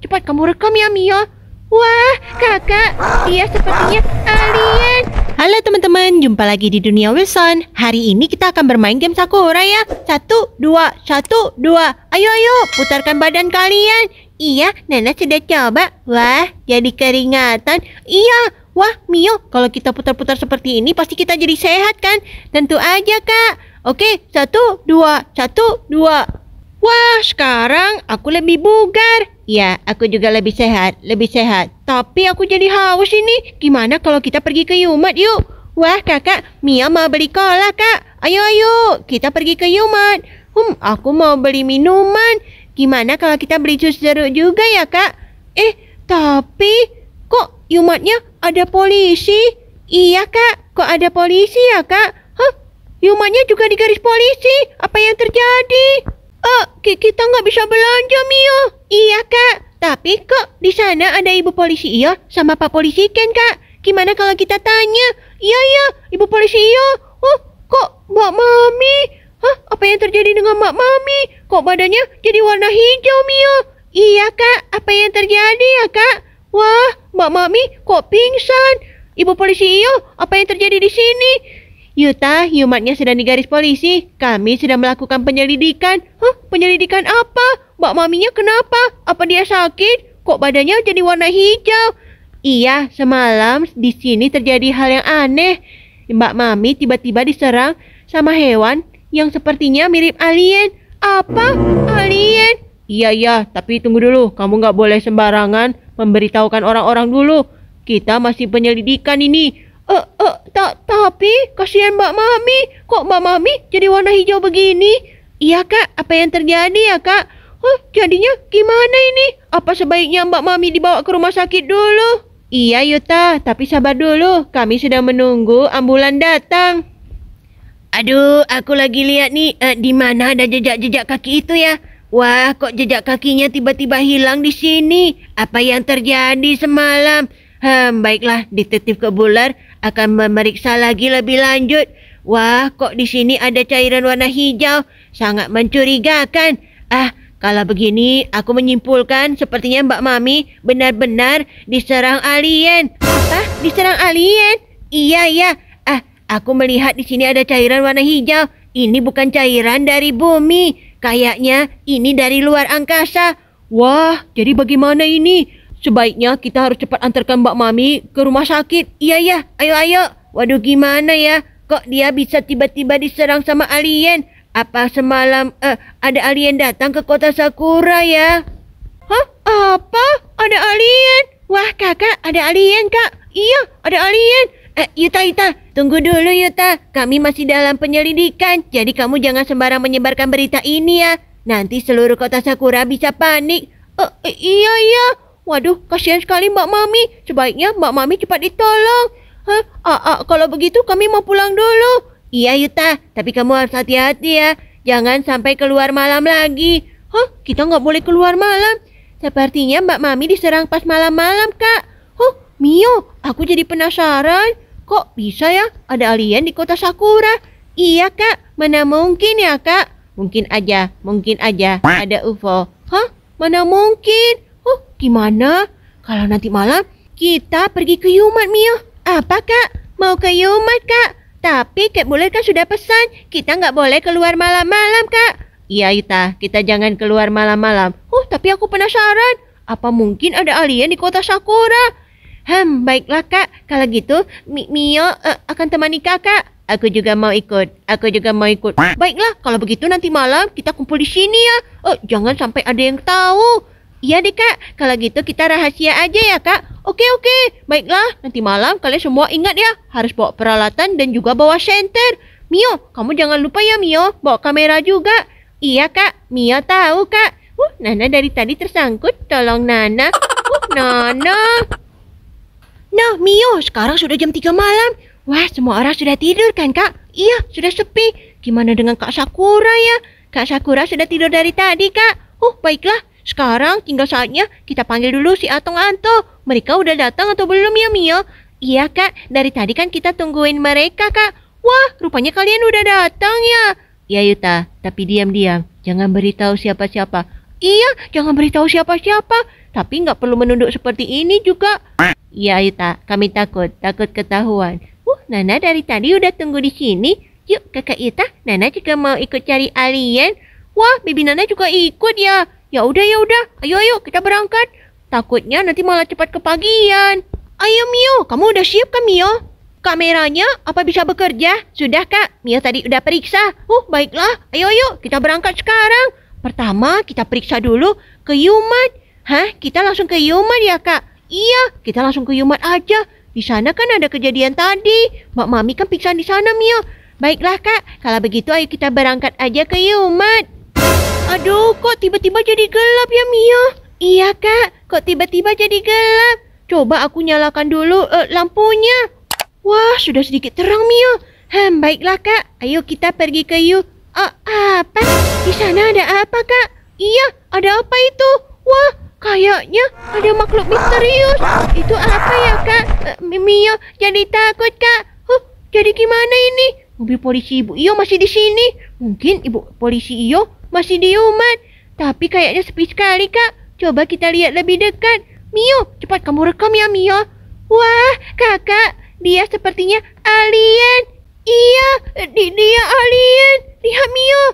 Cepat kamu rekam ya, Mio. Wah, kakak, dia sepertinya alien. Halo teman-teman, jumpa lagi di Dunia Wilson. Hari ini kita akan bermain game Sakura ya. Satu, dua, satu, dua. Ayo, ayo, putarkan badan kalian. Iya, nenek sudah coba. Wah, jadi keringatan. Iya, wah Mio, kalau kita putar-putar seperti ini pasti kita jadi sehat kan? Tentu aja kak. Oke, satu, dua, satu, dua. Wah, sekarang aku lebih bugar. Ya, aku juga lebih sehat, lebih sehat. Tapi aku jadi haus ini. Gimana kalau kita pergi ke Yumat yuk? Wah, kakak, Mia mau beli cola, kak. Ayo, ayo, kita pergi ke Yumat. Hmm, aku mau beli minuman. Gimana kalau kita beli jus jeruk juga ya, kak? Eh, tapi kok Yumatnya ada polisi? Iya, kak. Kok ada polisi ya, kak? Hah, Yumatnya juga di garis polisi. Apa yang terjadi? Oh, kita nggak bisa belanja, Mio. Iya, Kak. Tapi kok di sana ada ibu polisi Iyo sama Pak Polisi Ken, Kak? Gimana kalau kita tanya? Iya, iya, ibu polisi Iyo. Oh, kok Mbak Mami? Hah, apa yang terjadi dengan Mbak Mami? Kok badannya jadi warna hijau, Mio? Iya, Kak. Apa yang terjadi ya, Kak? Wah, Mbak Mami kok pingsan? Ibu polisi Iyo, apa yang terjadi di sini? Yuta, Yumatnya sedang digaris polisi. Kami sudah melakukan penyelidikan. Huh? penyelidikan apa? Mbak Maminya kenapa? Apa dia sakit? Kok badannya jadi warna hijau? Iya, semalam di sini terjadi hal yang aneh. Mbak Mami tiba-tiba diserang sama hewan yang sepertinya mirip alien. Apa? Alien? Iya, iya, tapi tunggu dulu. Kamu nggak boleh sembarangan memberitahukan orang-orang dulu. Kita masih penyelidikan ini. Eh, uh, eh, tak, tapi kasihan Mbak Mami. Kok Mbak Mami jadi warna hijau begini? Iya kak, apa yang terjadi ya kak? Huh, jadinya gimana ini? Apa sebaiknya Mbak Mami dibawa ke rumah sakit dulu? Iya Yuta, tapi sabar dulu. Kami sedang menunggu ambulan datang. Aduh, aku lagi lihat nih uh, di mana ada jejak-jejak kaki itu ya. Wah, kok jejak kakinya tiba-tiba hilang di sini? Apa yang terjadi semalam? Hmm, baiklah, detektif kebular akan memeriksa lagi lebih lanjut. Wah, kok di sini ada cairan warna hijau? Sangat mencurigakan. Ah, kalau begini, aku menyimpulkan sepertinya Mbak Mami benar-benar diserang alien. Apa? Diserang alien? Iya, iya. Ah, aku melihat di sini ada cairan warna hijau. Ini bukan cairan dari bumi. Kayaknya ini dari luar angkasa. Wah, jadi bagaimana ini? Sebaiknya kita harus cepat antarkan Mbak Mami ke rumah sakit. Iya ya, ayo ayo. Waduh gimana ya? Kok dia bisa tiba-tiba diserang sama alien? Apa semalam eh, ada alien datang ke kota Sakura ya? Hah? Apa? Ada alien? Wah kakak, ada alien kak. Iya, ada alien. Eh, Yuta, Yuta, tunggu dulu Yuta. Kami masih dalam penyelidikan, jadi kamu jangan sembarang menyebarkan berita ini ya. Nanti seluruh kota Sakura bisa panik. Uh, iya, iya. Waduh, kasihan sekali Mbak Mami. Sebaiknya Mbak Mami cepat ditolong. Hah? Ah, kalau begitu kami mau pulang dulu. Iya, Yuta. Tapi kamu harus hati-hati ya. Jangan sampai keluar malam lagi. Hah? Kita nggak boleh keluar malam. Sepertinya Mbak Mami diserang pas malam-malam, Kak. Huh, Mio, aku jadi penasaran. Kok bisa ya ada alien di kota Sakura? Iya, Kak. Mana mungkin ya, Kak? Mungkin aja, mungkin aja ada UFO. Hah? Mana mungkin? Gimana kalau nanti malam kita pergi ke Yumat, Mio? Apa, Kak? Mau ke Yumat, Kak? Tapi Kak boleh kan sudah pesan, kita nggak boleh keluar malam-malam, Kak. Iya, Yuta. kita jangan keluar malam-malam. Uh, tapi aku penasaran. Apa mungkin ada alien di kota Sakura? Hmm, baiklah kak. Kalau gitu, Mio uh, akan temani kakak. Aku juga mau ikut. Aku juga mau ikut. Baiklah, kalau begitu nanti malam kita kumpul di sini ya. Oh, jangan sampai ada yang tahu. Iya deh kak, kalau gitu kita rahasia aja ya kak. Oke oke, baiklah nanti malam kalian semua ingat ya harus bawa peralatan dan juga bawa senter. Mio, kamu jangan lupa ya Mio, bawa kamera juga. Iya kak, Mio tahu kak. Uh, Nana dari tadi tersangkut, tolong Nana. Uh, Nana. Nah Mio, sekarang sudah jam 3 malam. Wah, semua orang sudah tidur kan kak? Iya, sudah sepi. Gimana dengan Kak Sakura ya? Kak Sakura sudah tidur dari tadi, Kak. Oh, baiklah. Sekarang tinggal saatnya kita panggil dulu si Atong Anto. Mereka udah datang atau belum ya Mio? Iya kak, dari tadi kan kita tungguin mereka kak. Wah, rupanya kalian udah datang ya. Iya, Yuta, tapi diam-diam. Jangan beritahu siapa-siapa. Iya, jangan beritahu siapa-siapa. Tapi nggak perlu menunduk seperti ini juga. Iya Yuta, kami takut. Takut ketahuan. Uh, Nana dari tadi udah tunggu di sini. Yuk kakak Yuta, Nana juga mau ikut cari alien. Wah, Bibi Nana juga ikut ya. Ya udah ya udah, ayo ayo kita berangkat. Takutnya nanti malah cepat kepagian. Ayo Mio, kamu udah siap kan Mio? Kameranya apa bisa bekerja? Sudah kak, Mio tadi udah periksa. Uh, baiklah, ayo ayo kita berangkat sekarang. Pertama kita periksa dulu ke Yumat. Hah, kita langsung ke Yumat ya kak? Iya, kita langsung ke Yumat aja. Di sana kan ada kejadian tadi. Mbak Mami kan pingsan di sana Mio. Baiklah kak, kalau begitu ayo kita berangkat aja ke Yumat. Aduh, kok tiba-tiba jadi gelap ya Mio? Iya kak, kok tiba-tiba jadi gelap? Coba aku nyalakan dulu uh, lampunya. Wah, sudah sedikit terang Mio. Hmm, baiklah kak, ayo kita pergi ke yuk. Uh, apa? Di sana ada apa kak? Iya, ada apa itu? Wah, kayaknya ada makhluk misterius. Itu apa ya kak? Uh, Mio jadi takut kak. Huh, jadi gimana ini? Mobil polisi Ibu Iyo masih di sini. Mungkin Ibu polisi Iyo masih diuman. Tapi kayaknya sepi sekali, Kak. Coba kita lihat lebih dekat. Mio, cepat kamu rekam ya, Mio. Wah, kakak, dia sepertinya alien. Iya, di dia alien. Lihat Mio.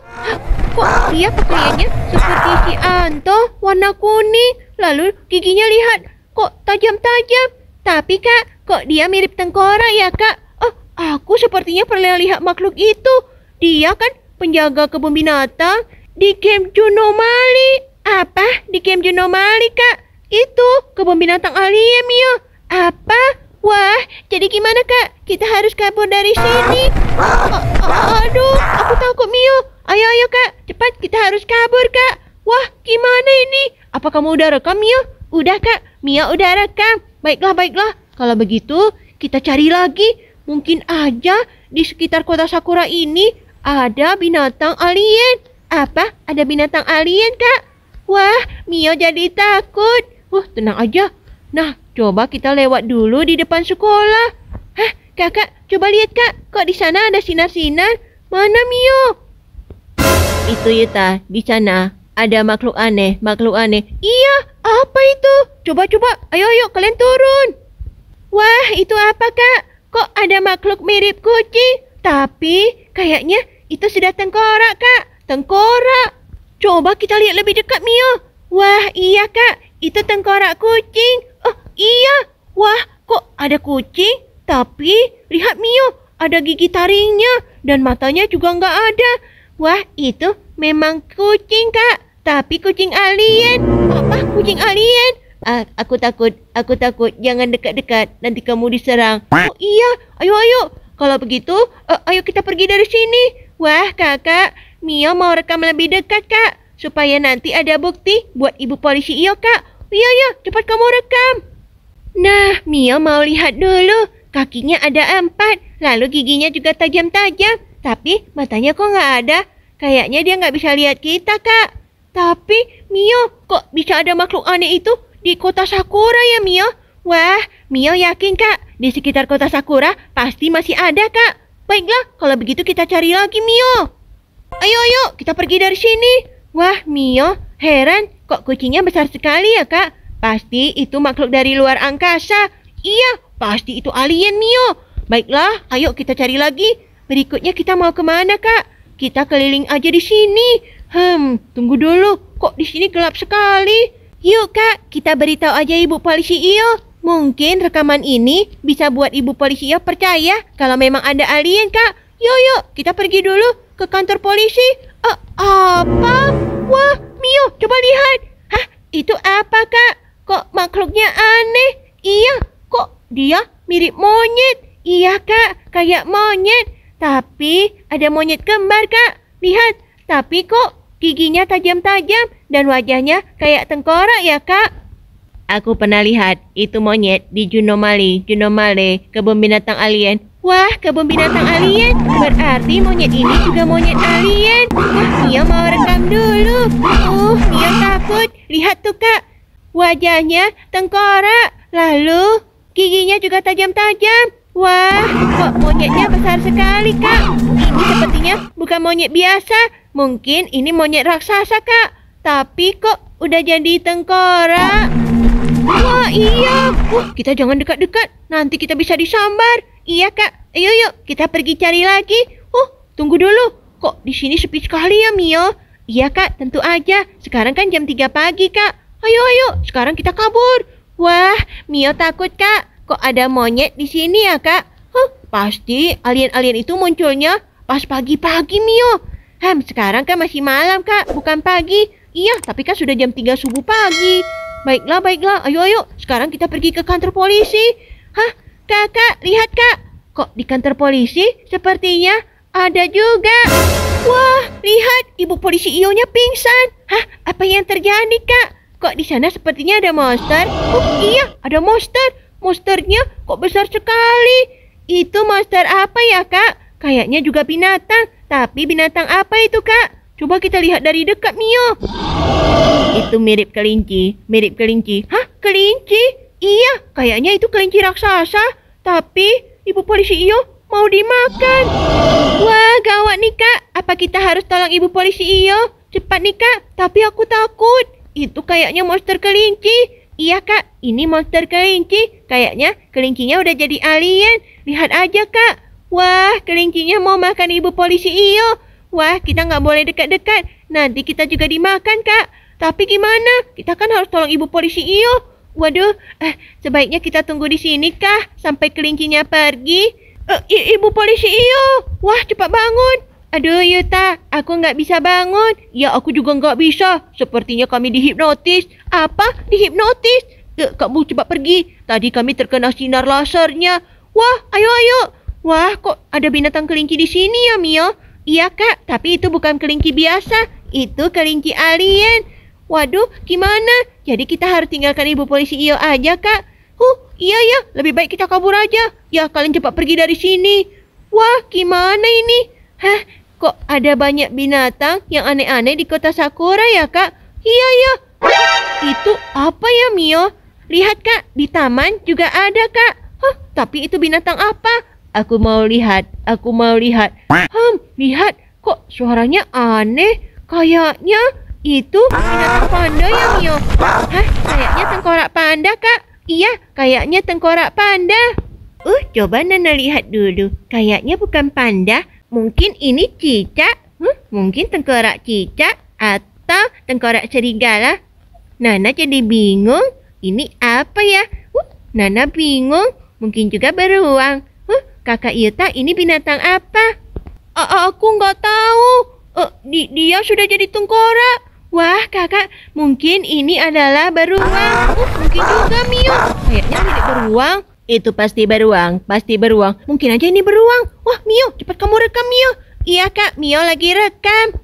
Kok dia pakaiannya seperti si Anto, warna kuning. Lalu giginya lihat, kok tajam-tajam. Tapi kak, kok dia mirip tengkorak ya kak? Oh, aku sepertinya pernah lihat makhluk itu. Dia kan penjaga kebun binatang. Di game Junomali Apa? Di game Junomali Kak? Itu, kebun binatang alien, Mio. Apa? Wah, jadi gimana, Kak? Kita harus kabur dari sini. A oh, oh, aduh, aku takut, Mio. Ayo, ayo, Kak. Cepat, kita harus kabur, Kak. Wah, gimana ini? Apa kamu udah rekam, Mio? Udah, Kak. Mio udah rekam. Baiklah, baiklah. Kalau begitu, kita cari lagi. Mungkin aja di sekitar kota Sakura ini ada binatang alien. Apa? Ada binatang alien, Kak? Wah, Mio jadi takut. Wah, tenang aja. Nah, coba kita lewat dulu di depan sekolah. Hah, kakak, coba lihat, Kak. Kok di sana ada sinar-sinar? Mana Mio? Itu Yuta, di sana ada makhluk aneh, makhluk aneh. Iya, apa itu? Coba-coba, ayo ayo kalian turun. Wah, itu apa, Kak? Kok ada makhluk mirip kucing? Tapi kayaknya itu sudah tengkorak, Kak. Tengkorak. Coba kita lihat lebih dekat, Mia. Wah, iya, Kak. Itu tengkorak kucing. Oh, iya. Wah, kok ada kucing? Tapi, lihat Mia. Ada gigi taringnya dan matanya juga nggak ada. Wah, itu memang kucing, Kak. Tapi kucing alien. Apa kucing alien? Ah, aku takut, aku takut. Jangan dekat-dekat, nanti kamu diserang. Oh iya, ayo ayo. Kalau begitu, uh, ayo kita pergi dari sini. Wah, kakak, Mio mau rekam lebih dekat, Kak. Supaya nanti ada bukti buat ibu polisi Iyo, Kak. Iya, iya, cepat kamu rekam. Nah, Mio mau lihat dulu. Kakinya ada empat, lalu giginya juga tajam-tajam. Tapi matanya kok nggak ada? Kayaknya dia nggak bisa lihat kita, Kak. Tapi, Mio, kok bisa ada makhluk aneh itu di kota Sakura ya, Mio? Wah, Mio yakin, Kak. Di sekitar kota Sakura pasti masih ada, Kak. Baiklah, kalau begitu kita cari lagi, Mio. Ayo, ayo, kita pergi dari sini. Wah, Mio, heran kok kucingnya besar sekali ya, Kak? Pasti itu makhluk dari luar angkasa. Iya, pasti itu alien, Mio. Baiklah, ayo kita cari lagi. Berikutnya kita mau kemana, Kak? Kita keliling aja di sini. Hmm, tunggu dulu. Kok di sini gelap sekali? Yuk, Kak, kita beritahu aja ibu polisi Iyo. Mungkin rekaman ini bisa buat ibu polisi Iyo percaya kalau memang ada alien, Kak. Yuk, yuk, kita pergi dulu ke kantor polisi. Uh, apa? Wah, Mio, coba lihat. Hah, itu apa, Kak? Kok makhluknya aneh? Iya, kok dia mirip monyet? Iya, Kak, kayak monyet. Tapi ada monyet kembar, Kak. Lihat, tapi kok giginya tajam-tajam dan wajahnya kayak tengkorak ya, Kak? Aku pernah lihat itu monyet di Junomali, Junomale, kebun binatang alien. Wah, kebun binatang alien. Berarti monyet ini juga monyet alien. Wah, dia mau rekam dulu. Uh, dia takut. Lihat tuh, Kak. Wajahnya tengkorak. Lalu, giginya juga tajam-tajam. Wah, kok monyetnya besar sekali, Kak. Ini sepertinya bukan monyet biasa. Mungkin ini monyet raksasa, Kak. Tapi kok udah jadi tengkorak? Wah, iya. Uh, kita jangan dekat-dekat. Nanti kita bisa disambar. Iya kak, ayo yuk kita pergi cari lagi. Oh, tunggu dulu. Kok di sini sepi sekali ya Mio? Iya kak, tentu aja. Sekarang kan jam 3 pagi kak. Ayo ayo, sekarang kita kabur. Wah, Mio takut kak. Kok ada monyet di sini ya kak? Huh, pasti alien-alien itu munculnya pas pagi-pagi Mio. Ham, sekarang kan masih malam kak, bukan pagi. Iya, tapi kan sudah jam 3 subuh pagi. Baiklah, baiklah. Ayo, ayo. Sekarang kita pergi ke kantor polisi. Hah? Kakak, lihat kak. Kok di kantor polisi sepertinya ada juga. Wah, lihat ibu polisi Ionya pingsan. Hah, apa yang terjadi kak? Kok di sana sepertinya ada monster? Oh iya, ada monster. Monsternya kok besar sekali. Itu monster apa ya kak? Kayaknya juga binatang. Tapi binatang apa itu kak? Coba kita lihat dari dekat Mio. Itu mirip kelinci, mirip kelinci. Hah, kelinci? Iya, kayaknya itu kelinci raksasa. Tapi ibu polisi Iyo mau dimakan. Wah, gawat nih kak. Apa kita harus tolong ibu polisi Iyo? Cepat nih kak, tapi aku takut. Itu kayaknya monster kelinci. Iya kak, ini monster kelinci. Kayaknya kelincinya udah jadi alien. Lihat aja kak. Wah, kelincinya mau makan ibu polisi Iyo. Wah, kita nggak boleh dekat-dekat. Nanti kita juga dimakan kak. Tapi gimana? Kita kan harus tolong ibu polisi Iyo. Waduh, eh, sebaiknya kita tunggu di sini kah sampai kelincinya pergi? Eh, ibu polisi iyo, wah cepat bangun. Aduh Yuta, iya, aku nggak bisa bangun. Ya aku juga nggak bisa. Sepertinya kami dihipnotis. Apa? Dihipnotis? Eh, kamu cepat pergi. Tadi kami terkena sinar lasernya. Wah, ayo ayo. Wah, kok ada binatang kelinci di sini ya Mio? Iya kak, tapi itu bukan kelinci biasa. Itu kelinci alien. Waduh, gimana? Jadi kita harus tinggalkan ibu polisi Iyo aja, Kak. Huh, iya ya, lebih baik kita kabur aja. Ya, kalian cepat pergi dari sini. Wah, gimana ini? Hah, kok ada banyak binatang yang aneh-aneh di kota Sakura ya, Kak? Iya ya. Itu apa ya, Mio? Lihat, Kak, di taman juga ada, Kak. Huh, tapi itu binatang apa? Aku mau lihat, aku mau lihat. Hmm, lihat, kok suaranya aneh? Kayaknya itu binatang ah. panda ya Mio. Hah, kayaknya tengkorak panda kak. Iya, kayaknya tengkorak panda. Uh, coba Nana lihat dulu. Kayaknya bukan panda. Mungkin ini cicak. huh mungkin tengkorak cicak atau tengkorak serigala. Nana jadi bingung. Ini apa ya? Uh, Nana bingung. Mungkin juga beruang. Huh, kakak Yuta ini binatang apa? A oh, oh, aku nggak tahu. Uh, di dia sudah jadi tengkorak. Wah, kakak, mungkin ini adalah beruang. Uh, mungkin juga, Mio. Kayaknya milik beruang. Itu pasti beruang, pasti beruang. Mungkin aja ini beruang. Wah, Mio, cepat kamu rekam, Mio. Iya, Kak, Mio lagi rekam.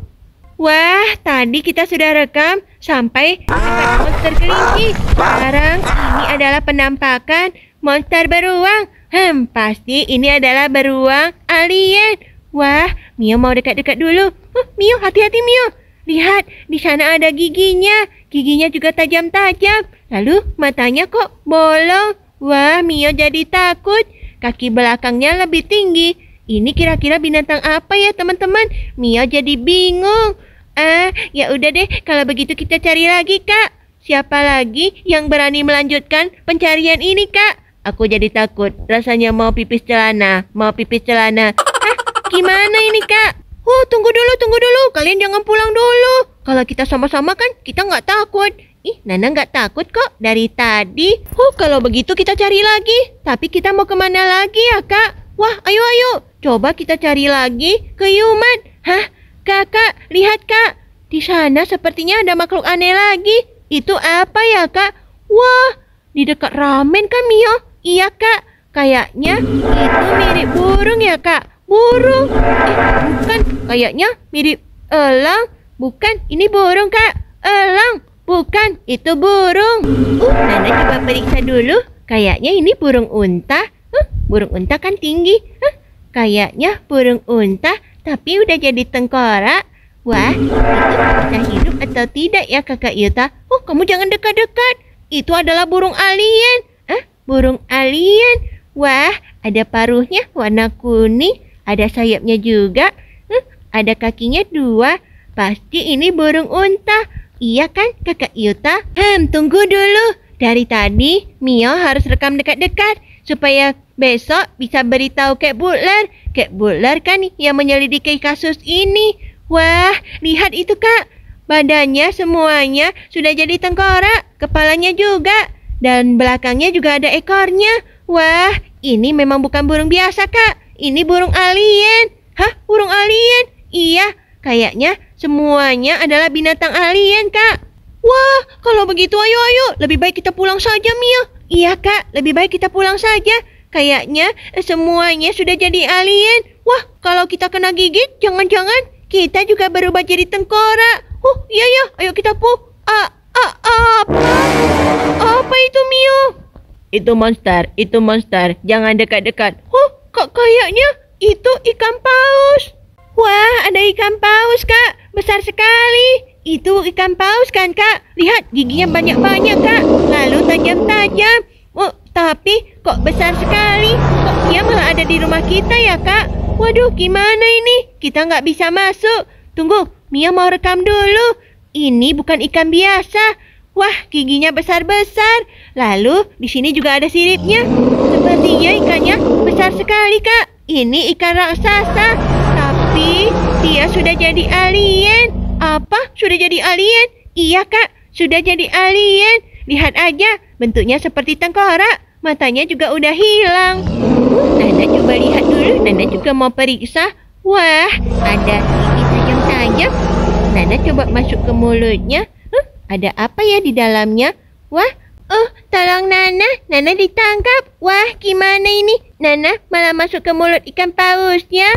Wah, tadi kita sudah rekam sampai efek monster kelinci. Sekarang ini adalah penampakan monster beruang. Hmm, pasti ini adalah beruang alien. Wah, Mio mau dekat-dekat dulu. Huh, Mio, hati-hati Mio. Lihat, di sana ada giginya. Giginya juga tajam-tajam. Lalu matanya kok bolong. Wah, Mio jadi takut. Kaki belakangnya lebih tinggi. Ini kira-kira binatang apa ya, teman-teman? Mio jadi bingung. Ah, ya udah deh, kalau begitu kita cari lagi, Kak. Siapa lagi yang berani melanjutkan pencarian ini, Kak? Aku jadi takut, rasanya mau pipis celana, mau pipis celana. Hah, gimana ini, Kak? Oh, tunggu dulu, tunggu dulu. Kalian jangan pulang dulu. Kalau kita sama-sama kan, kita nggak takut. Ih, Nana nggak takut kok dari tadi. Oh, kalau begitu kita cari lagi. Tapi kita mau kemana lagi ya, Kak? Wah, ayo, ayo. Coba kita cari lagi ke Yuman. Hah? Kakak, lihat, Kak. Di sana sepertinya ada makhluk aneh lagi. Itu apa ya, Kak? Wah, di dekat ramen kan, Mio? Iya, Kak. Kayaknya itu mirip burung ya, Kak burung. Eh, bukan, kayaknya mirip elang. Bukan, ini burung, Kak. Elang. Bukan, itu burung. Uh, Nana coba periksa dulu. Kayaknya ini burung unta. Huh, burung unta kan tinggi. Huh, kayaknya burung unta, tapi udah jadi tengkorak. Wah, itu bisa hidup atau tidak ya kakak Yuta? Oh, kamu jangan dekat-dekat. Itu adalah burung alien. Ah, burung alien. Wah, ada paruhnya warna kuning. Ada sayapnya juga. Hmm, ada kakinya dua. Pasti ini burung unta. Iya kan, kakak Yuta? Hmm, tunggu dulu. Dari tadi, Mio harus rekam dekat-dekat. Supaya besok bisa beritahu Kek Butler. Kek Butler kan yang menyelidiki kasus ini. Wah, lihat itu kak. Badannya semuanya sudah jadi tengkorak. Kepalanya juga. Dan belakangnya juga ada ekornya. Wah, ini memang bukan burung biasa, Kak ini burung alien. Hah, burung alien? Iya, kayaknya semuanya adalah binatang alien, Kak. Wah, kalau begitu ayo ayo, lebih baik kita pulang saja, Mia. Iya, Kak, lebih baik kita pulang saja. Kayaknya semuanya sudah jadi alien. Wah, kalau kita kena gigit, jangan-jangan kita juga berubah jadi tengkorak. Huh, iya ya, ayo kita pu. A, a, a, apa? Apa itu Mio? Itu monster, itu monster. Jangan dekat-dekat. Huh, Kok kayaknya itu ikan paus? Wah, ada ikan paus, Kak. Besar sekali. Itu ikan paus kan, Kak? Lihat, giginya banyak-banyak, Kak. Lalu tajam-tajam. Oh, tapi kok besar sekali? Kok dia malah ada di rumah kita ya, Kak? Waduh, gimana ini? Kita nggak bisa masuk. Tunggu, Mia mau rekam dulu. Ini bukan ikan biasa. Wah, giginya besar-besar. Lalu, di sini juga ada siripnya. Sepertinya ikannya sekali, Kak. Ini ikan raksasa. Tapi dia sudah jadi alien. Apa? Sudah jadi alien? Iya, Kak. Sudah jadi alien. Lihat aja, bentuknya seperti tengkorak. Matanya juga udah hilang. Nana coba lihat dulu. Nana juga mau periksa. Wah, ada gigi tajam-tajam. Nana coba masuk ke mulutnya. Huh, ada apa ya di dalamnya? Wah, Oh, tolong Nana. Nana ditangkap. Wah, gimana ini? Nana malah masuk ke mulut ikan pausnya.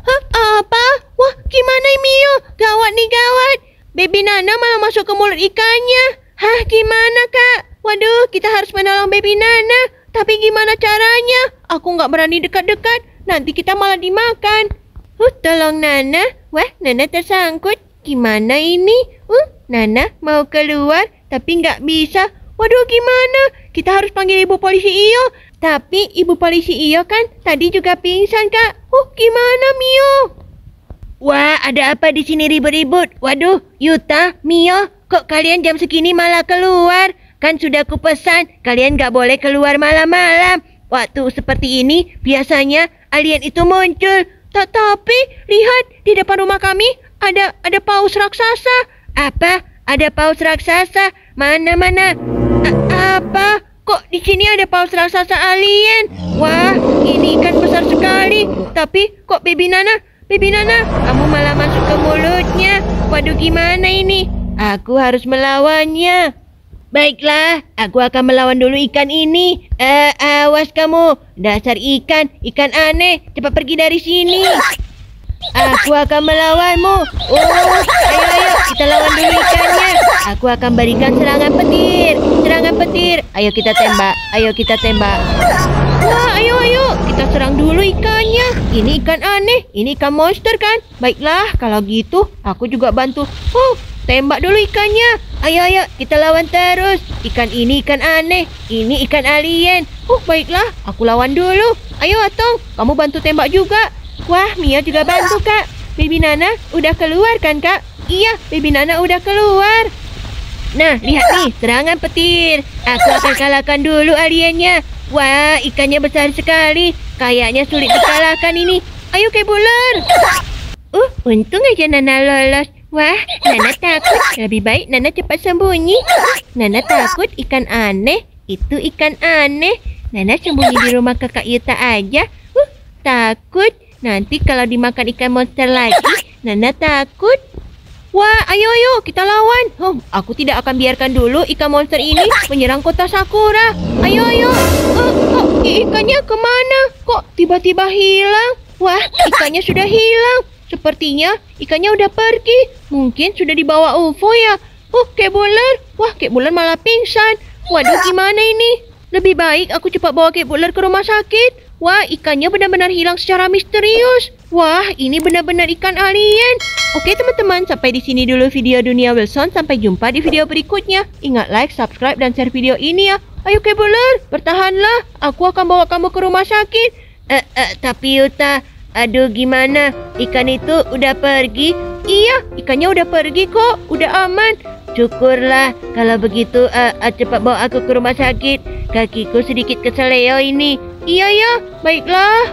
Hah, apa? Wah, gimana ini Mio? Gawat nih gawat. Baby Nana malah masuk ke mulut ikannya. Hah, gimana kak? Waduh, kita harus menolong baby Nana. Tapi gimana caranya? Aku nggak berani dekat-dekat. Nanti kita malah dimakan. Huh, tolong Nana. Wah, Nana tersangkut. Gimana ini? Uh, Nana mau keluar tapi nggak bisa. Waduh gimana? Kita harus panggil ibu polisi Iyo. Tapi ibu polisi Iyo kan tadi juga pingsan kak. Huh gimana Mio? Wah ada apa di sini ribut-ribut? Waduh Yuta, Mio, kok kalian jam segini malah keluar? Kan sudah kupesan kalian gak boleh keluar malam-malam. Waktu seperti ini biasanya alien itu muncul. Tetapi lihat di depan rumah kami ada ada paus raksasa. Apa? Ada paus raksasa? Mana mana? apa? Kok di sini ada paus raksasa alien? Wah, ini ikan besar sekali. Tapi kok baby Nana? Baby Nana, kamu malah masuk ke mulutnya. Waduh, gimana ini? Aku harus melawannya. Baiklah, aku akan melawan dulu ikan ini. Eh, uh, awas kamu. Dasar ikan, ikan aneh. Cepat pergi dari sini. Aku akan melawanmu. Oh, ayo, ayo, kita lawan dulu ikannya. Aku akan berikan serangan petir. Serangan petir. Ayo kita tembak. Ayo kita tembak. Wah, ayo ayo. Kita serang dulu ikannya. Ini ikan aneh. Ini ikan monster kan? Baiklah, kalau gitu aku juga bantu. Huh, oh, tembak dulu ikannya. Ayo ayo, kita lawan terus. Ikan ini ikan aneh. Ini ikan alien. Huh, oh, baiklah, aku lawan dulu. Ayo Atong, kamu bantu tembak juga. Wah, Mia juga bantu, Kak. Baby Nana udah keluar kan, Kak? Iya, Baby Nana udah keluar. Nah, lihat nih, serangan petir. Aku akan kalahkan dulu aliennya. Wah, ikannya besar sekali. Kayaknya sulit dikalahkan ini. Ayo, kebuler. Uh, untung aja Nana lolos. Wah, Nana takut. Lebih baik Nana cepat sembunyi. Nana takut ikan aneh. Itu ikan aneh. Nana sembunyi di rumah kakak Yuta aja. Uh, takut. Nanti kalau dimakan ikan monster lagi, Nana takut. Wah, ayo ayo kita lawan. Oh, aku tidak akan biarkan dulu ikan monster ini menyerang kota Sakura. Ayo ayo. Uh, kok ikannya kemana? Kok tiba-tiba hilang? Wah, ikannya sudah hilang. Sepertinya ikannya udah pergi. Mungkin sudah dibawa UFO ya. Oh, kayak bulan. Wah, kayak bulan malah pingsan. Waduh, gimana ini? Lebih baik aku cepat bawa kayak bulan ke rumah sakit. Wah, ikannya benar-benar hilang secara misterius. Wah, ini benar-benar ikan alien. Oke teman-teman, sampai di sini dulu video Dunia Wilson. Sampai jumpa di video berikutnya. Ingat like, subscribe, dan share video ini ya. Ayo Kebuler, bertahanlah. Aku akan bawa kamu ke rumah sakit. Eh, eh, tapi Yuta, aduh gimana? Ikan itu udah pergi. Iya, ikannya udah pergi kok. Udah aman. Syukurlah, kalau begitu uh, uh, cepat bawa aku ke rumah sakit. Kakiku sedikit keseleo ini. Iya ya, baiklah.